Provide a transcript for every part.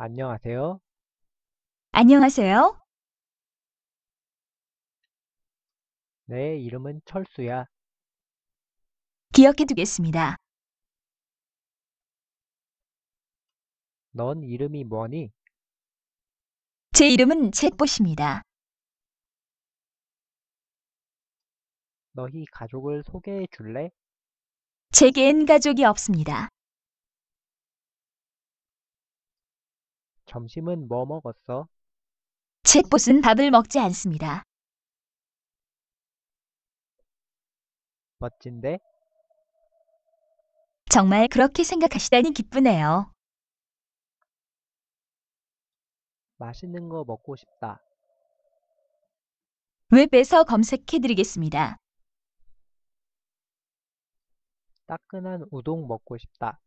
안녕하세요. 안녕하세요. 내 네, 이름은 철수야. 기억해 두겠습니다. 넌 이름이 뭐니? 제 이름은 챗봇입니다. 너희 가족을 소개해 줄래? 제겐 가족이 없습니다. 점심은 뭐 먹었어? 챗봇은 밥을 먹지 않습니다. 멋진데? 정말 그렇게 생각하시다니 기쁘네요. 맛있는 거 먹고 싶다. 웹에서 검색해드리겠습니다. 따끈한 우동 먹고 싶다.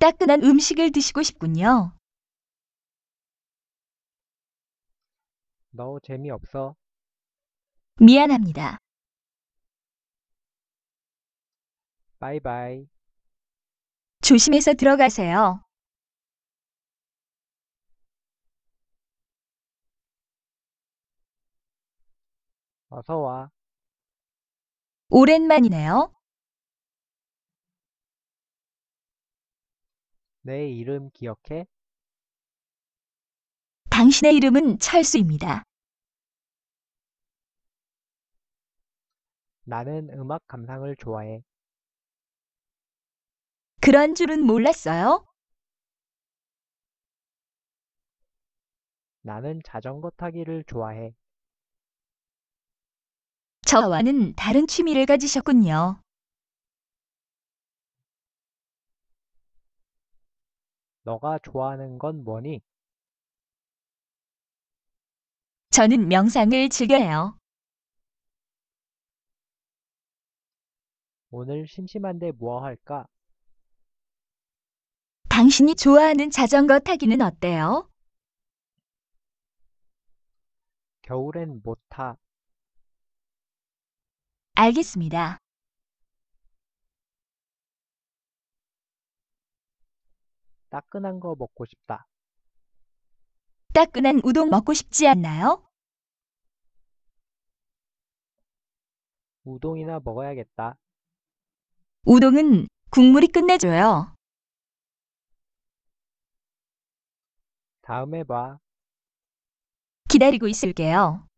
따끈한 음식을 드시고 싶군요. 너 재미없어. 미안합니다. 바이바이. 조심해서 들어가세요. 어서 와. 오랜만이네요. 내 이름 기억해? 당신의 이름은 철수입니다. 나는 음악 감상을 좋아해. 그런 줄은 몰랐어요. 나는 자전거 타기를 좋아해. 저와는 다른 취미를 가지셨군요. 너가 좋아하는 건 뭐니? 저는 명상을 즐겨요. 오늘 심심한데 뭐 할까? 당신이 좋아하는 자전거 타기는 어때요? 겨울엔 못 타. 알겠습니다. 따끈한 거 먹고 싶다. 따끈한 우동 먹고 싶지 않나요? 우동이나 먹어야겠다. 우동은 국물이 끝내줘요. 다음에 봐. 기다리고 있을게요.